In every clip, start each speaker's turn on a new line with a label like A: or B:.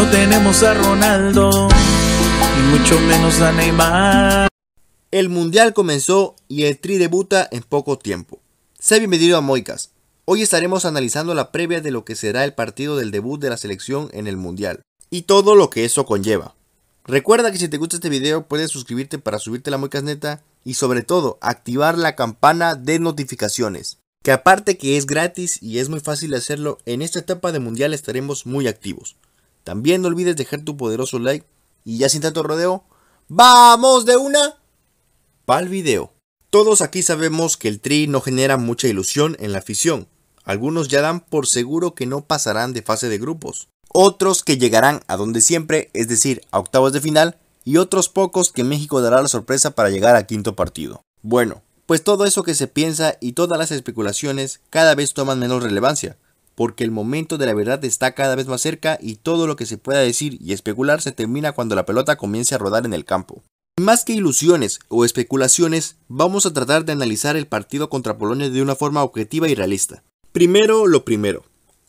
A: No tenemos a Ronaldo, y mucho menos a Neymar. El mundial comenzó y el Tri debuta en poco tiempo. Sé bienvenido a Moicas. Hoy estaremos analizando la previa de lo que será el partido del debut de la selección en el mundial y todo lo que eso conlleva. Recuerda que si te gusta este video puedes suscribirte para subirte la Moicas neta y sobre todo activar la campana de notificaciones. Que aparte que es gratis y es muy fácil hacerlo, en esta etapa de mundial estaremos muy activos. También no olvides dejar tu poderoso like y ya sin tanto rodeo, ¡vamos de una! Pa'l video. Todos aquí sabemos que el tri no genera mucha ilusión en la afición. Algunos ya dan por seguro que no pasarán de fase de grupos. Otros que llegarán a donde siempre, es decir, a octavos de final, y otros pocos que México dará la sorpresa para llegar al quinto partido. Bueno, pues todo eso que se piensa y todas las especulaciones cada vez toman menos relevancia porque el momento de la verdad está cada vez más cerca y todo lo que se pueda decir y especular se termina cuando la pelota comience a rodar en el campo. Más que ilusiones o especulaciones, vamos a tratar de analizar el partido contra Polonia de una forma objetiva y realista. Primero lo primero.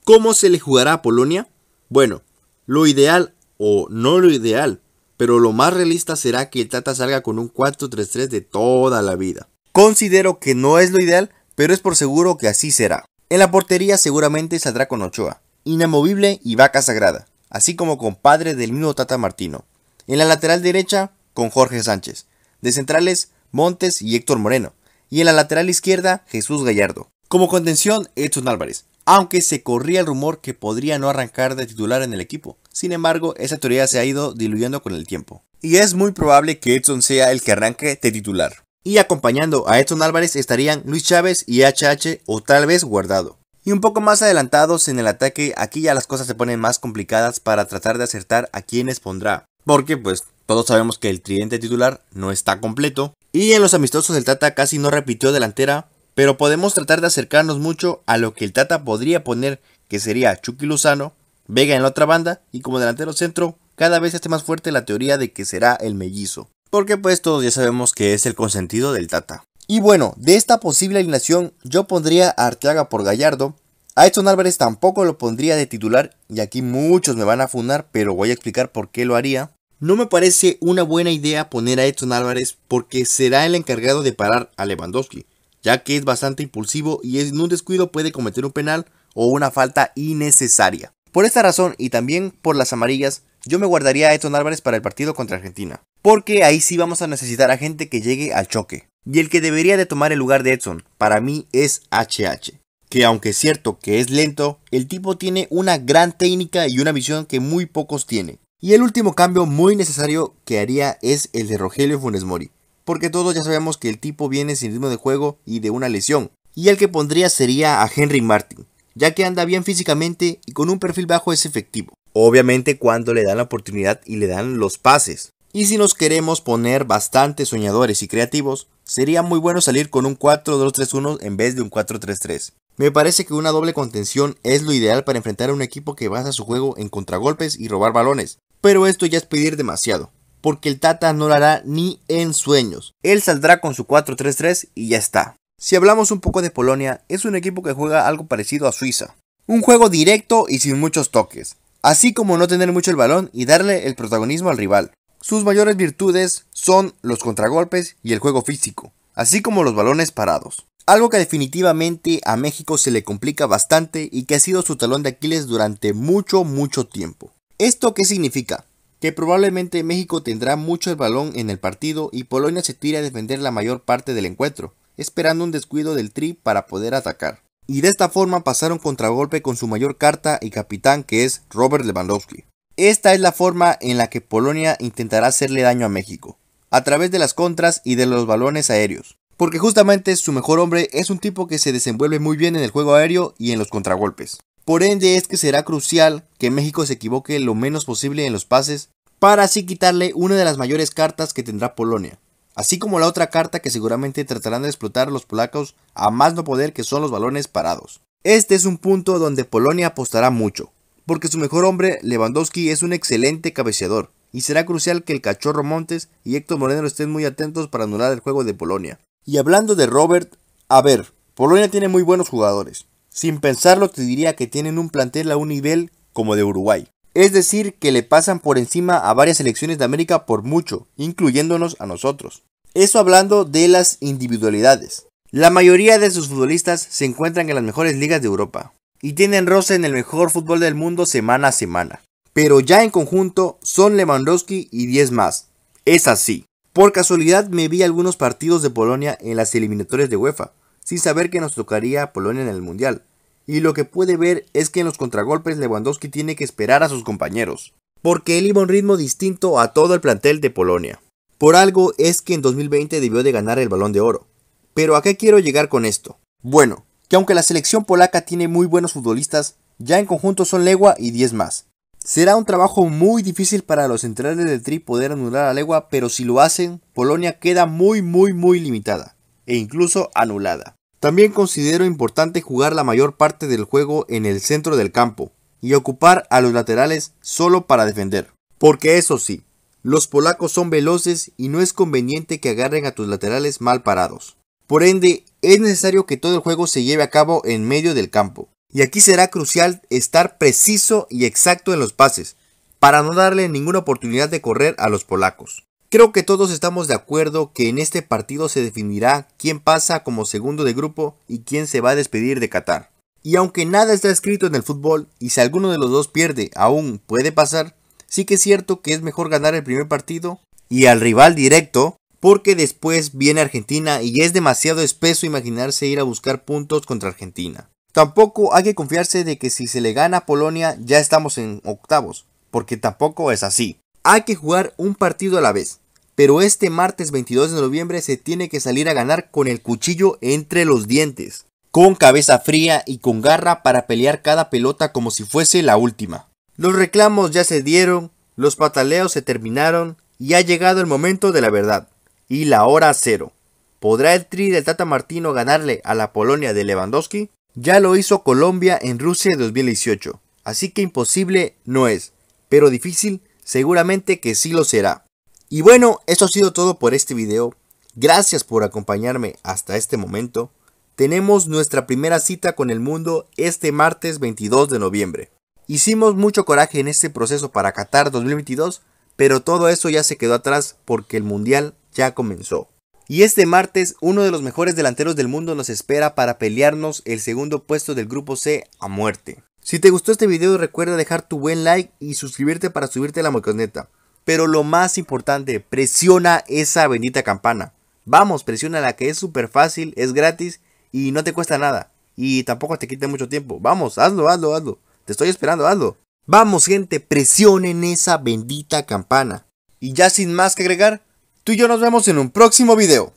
A: ¿Cómo se le jugará a Polonia? Bueno, lo ideal o no lo ideal, pero lo más realista será que el Tata salga con un 4-3-3 de toda la vida. Considero que no es lo ideal, pero es por seguro que así será. En la portería seguramente saldrá con Ochoa, inamovible y vaca sagrada, así como con padre del mismo Tata Martino. En la lateral derecha, con Jorge Sánchez. De centrales, Montes y Héctor Moreno. Y en la lateral izquierda, Jesús Gallardo. Como contención, Edson Álvarez, aunque se corría el rumor que podría no arrancar de titular en el equipo. Sin embargo, esa teoría se ha ido diluyendo con el tiempo. Y es muy probable que Edson sea el que arranque de titular. Y acompañando a Edson Álvarez estarían Luis Chávez y HH o tal vez Guardado. Y un poco más adelantados en el ataque, aquí ya las cosas se ponen más complicadas para tratar de acertar a quiénes pondrá. Porque pues todos sabemos que el tridente titular no está completo. Y en los amistosos el Tata casi no repitió delantera, pero podemos tratar de acercarnos mucho a lo que el Tata podría poner, que sería Chucky Luzano, Vega en la otra banda y como delantero centro, cada vez esté más fuerte la teoría de que será el mellizo. Porque pues todos ya sabemos que es el consentido del Tata. Y bueno, de esta posible alineación yo pondría a Arteaga por Gallardo, a Edson Álvarez tampoco lo pondría de titular y aquí muchos me van a funar, pero voy a explicar por qué lo haría. No me parece una buena idea poner a Edson Álvarez porque será el encargado de parar a Lewandowski, ya que es bastante impulsivo y en un descuido puede cometer un penal o una falta innecesaria. Por esta razón y también por las amarillas, yo me guardaría a Edson Álvarez para el partido contra Argentina, porque ahí sí vamos a necesitar a gente que llegue al choque. Y el que debería de tomar el lugar de Edson, para mí, es HH. Que aunque es cierto que es lento, el tipo tiene una gran técnica y una visión que muy pocos tienen. Y el último cambio muy necesario que haría es el de Rogelio Funes Mori. Porque todos ya sabemos que el tipo viene sin ritmo de juego y de una lesión. Y el que pondría sería a Henry Martin, ya que anda bien físicamente y con un perfil bajo es efectivo. Obviamente cuando le dan la oportunidad y le dan los pases. Y si nos queremos poner bastante soñadores y creativos, sería muy bueno salir con un 4-2-3-1 en vez de un 4-3-3. Me parece que una doble contención es lo ideal para enfrentar a un equipo que basa su juego en contragolpes y robar balones, pero esto ya es pedir demasiado, porque el Tata no lo hará ni en sueños. Él saldrá con su 4-3-3 y ya está. Si hablamos un poco de Polonia, es un equipo que juega algo parecido a Suiza. Un juego directo y sin muchos toques así como no tener mucho el balón y darle el protagonismo al rival. Sus mayores virtudes son los contragolpes y el juego físico, así como los balones parados. Algo que definitivamente a México se le complica bastante y que ha sido su talón de Aquiles durante mucho, mucho tiempo. ¿Esto qué significa? Que probablemente México tendrá mucho el balón en el partido y Polonia se tira a defender la mayor parte del encuentro, esperando un descuido del tri para poder atacar y de esta forma pasaron contragolpe con su mayor carta y capitán que es Robert Lewandowski. Esta es la forma en la que Polonia intentará hacerle daño a México, a través de las contras y de los balones aéreos, porque justamente su mejor hombre es un tipo que se desenvuelve muy bien en el juego aéreo y en los contragolpes. Por ende es que será crucial que México se equivoque lo menos posible en los pases para así quitarle una de las mayores cartas que tendrá Polonia, así como la otra carta que seguramente tratarán de explotar los polacos a más no poder que son los balones parados. Este es un punto donde Polonia apostará mucho, porque su mejor hombre, Lewandowski, es un excelente cabeceador, y será crucial que el cachorro Montes y Héctor Moreno estén muy atentos para anular el juego de Polonia. Y hablando de Robert, a ver, Polonia tiene muy buenos jugadores. Sin pensarlo te diría que tienen un plantel a un nivel como de Uruguay. Es decir, que le pasan por encima a varias selecciones de América por mucho, incluyéndonos a nosotros. Eso hablando de las individualidades. La mayoría de sus futbolistas se encuentran en las mejores ligas de Europa y tienen roce en el mejor fútbol del mundo semana a semana. Pero ya en conjunto son Lewandowski y 10 más. Es así. Por casualidad me vi algunos partidos de Polonia en las eliminatorias de UEFA, sin saber que nos tocaría Polonia en el Mundial y lo que puede ver es que en los contragolpes Lewandowski tiene que esperar a sus compañeros, porque él iba a un ritmo distinto a todo el plantel de Polonia. Por algo es que en 2020 debió de ganar el balón de oro. Pero ¿a qué quiero llegar con esto? Bueno, que aunque la selección polaca tiene muy buenos futbolistas, ya en conjunto son Legua y 10 más. Será un trabajo muy difícil para los centrales del Tri poder anular a Legua, pero si lo hacen, Polonia queda muy muy muy limitada, e incluso anulada. También considero importante jugar la mayor parte del juego en el centro del campo y ocupar a los laterales solo para defender. Porque eso sí, los polacos son veloces y no es conveniente que agarren a tus laterales mal parados. Por ende, es necesario que todo el juego se lleve a cabo en medio del campo. Y aquí será crucial estar preciso y exacto en los pases, para no darle ninguna oportunidad de correr a los polacos. Creo que todos estamos de acuerdo que en este partido se definirá quién pasa como segundo de grupo y quién se va a despedir de Qatar. Y aunque nada está escrito en el fútbol y si alguno de los dos pierde aún puede pasar, sí que es cierto que es mejor ganar el primer partido y al rival directo porque después viene Argentina y es demasiado espeso imaginarse ir a buscar puntos contra Argentina. Tampoco hay que confiarse de que si se le gana a Polonia ya estamos en octavos, porque tampoco es así. Hay que jugar un partido a la vez, pero este martes 22 de noviembre se tiene que salir a ganar con el cuchillo entre los dientes, con cabeza fría y con garra para pelear cada pelota como si fuese la última. Los reclamos ya se dieron, los pataleos se terminaron y ha llegado el momento de la verdad y la hora cero. ¿Podrá el tri del Tata Martino ganarle a la Polonia de Lewandowski? Ya lo hizo Colombia en Rusia 2018, así que imposible no es, pero difícil Seguramente que sí lo será. Y bueno, eso ha sido todo por este video. Gracias por acompañarme hasta este momento. Tenemos nuestra primera cita con el mundo este martes 22 de noviembre. Hicimos mucho coraje en este proceso para Qatar 2022, pero todo eso ya se quedó atrás porque el Mundial ya comenzó. Y este martes, uno de los mejores delanteros del mundo nos espera para pelearnos el segundo puesto del grupo C a muerte. Si te gustó este video recuerda dejar tu buen like y suscribirte para subirte a la moconeta. Pero lo más importante, presiona esa bendita campana. Vamos, presiona la que es súper fácil, es gratis y no te cuesta nada. Y tampoco te quita mucho tiempo. Vamos, hazlo, hazlo, hazlo. Te estoy esperando, hazlo. Vamos gente, presionen esa bendita campana. Y ya sin más que agregar, tú y yo nos vemos en un próximo video.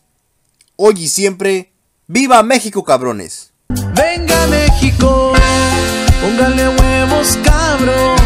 A: Hoy y siempre, ¡Viva México cabrones! ¡Venga México! Póngale huevos, cabrón.